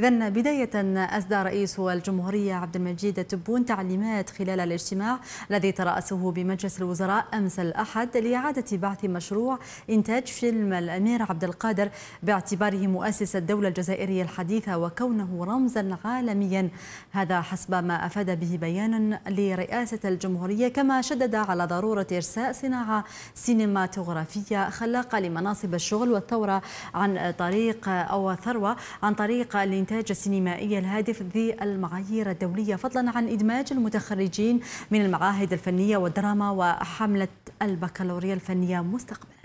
إذا بداية أصدر رئيس الجمهورية عبد المجيد تبون تعليمات خلال الاجتماع الذي ترأسه بمجلس الوزراء أمس الأحد لإعادة بعث مشروع إنتاج فيلم الأمير عبد القادر باعتباره مؤسس الدولة الجزائرية الحديثة وكونه رمزا عالميا هذا حسب ما أفاد به بيان لرئاسة الجمهورية كما شدد على ضرورة إرساء صناعة سينماتوغرافية خلاقة لمناصب الشغل والثورة عن طريق أو الثروة عن طريق الانتاج الإنتاج السينمائي الهادف ذي المعايير الدولية فضلا عن إدماج المتخرجين من المعاهد الفنية والدراما وحملة البكالوريا الفنية مستقبلا